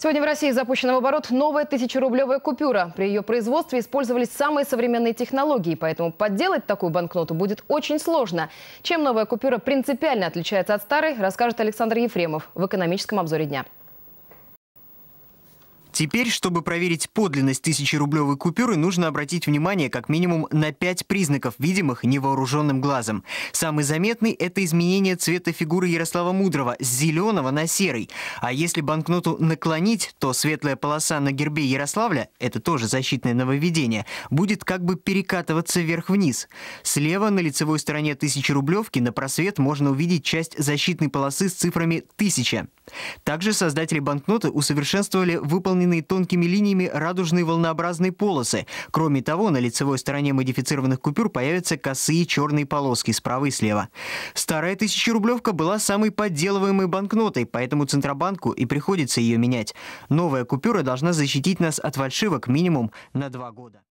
Сегодня в России запущена в оборот новая тысячерублевая купюра. При ее производстве использовались самые современные технологии, поэтому подделать такую банкноту будет очень сложно. Чем новая купюра принципиально отличается от старой, расскажет Александр Ефремов в экономическом обзоре дня. Теперь, чтобы проверить подлинность тысячерублевой купюры, нужно обратить внимание как минимум на пять признаков, видимых невооруженным глазом. Самый заметный – это изменение цвета фигуры Ярослава Мудрого с зеленого на серый. А если банкноту наклонить, то светлая полоса на гербе Ярославля – это тоже защитное нововведение – будет как бы перекатываться вверх-вниз. Слева на лицевой стороне тысячерублевки на просвет можно увидеть часть защитной полосы с цифрами «тысяча». Также создатели банкноты усовершенствовали выполненные тонкими линиями радужные волнообразные полосы. Кроме того, на лицевой стороне модифицированных купюр появятся косые черные полоски справа и слева. Старая тысяча тысячерублевка была самой подделываемой банкнотой, поэтому Центробанку и приходится ее менять. Новая купюра должна защитить нас от фальшивок минимум на два года.